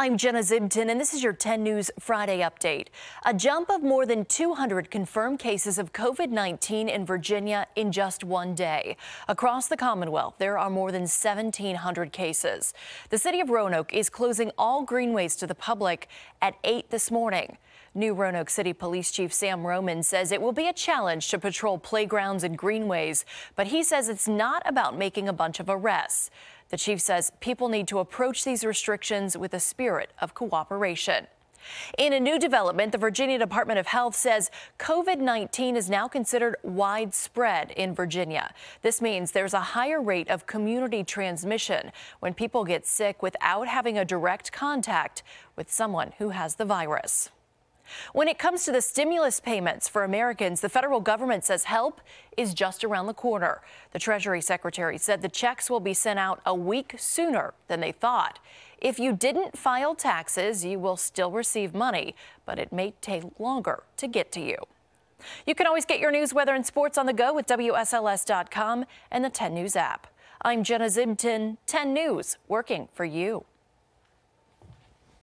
I'm Jenna Zibton, and this is your 10 News Friday update. A jump of more than 200 confirmed cases of COVID 19 in Virginia in just one day. Across the Commonwealth, there are more than 1,700 cases. The city of Roanoke is closing all greenways to the public at 8 this morning. New Roanoke City Police Chief Sam Roman says it will be a challenge to patrol playgrounds and greenways, but he says it's not about making a bunch of arrests. The chief says people need to approach these restrictions with a spirit of cooperation. In a new development, the Virginia Department of Health says COVID 19 is now considered widespread in Virginia. This means there's a higher rate of community transmission when people get sick without having a direct contact with someone who has the virus. When it comes to the stimulus payments for Americans, the federal government says help is just around the corner. The Treasury Secretary said the checks will be sent out a week sooner than they thought. If you didn't file taxes, you will still receive money, but it may take longer to get to you. You can always get your news, weather, and sports on the go with WSLS.com and the 10 News app. I'm Jenna Zimton, 10 News, working for you.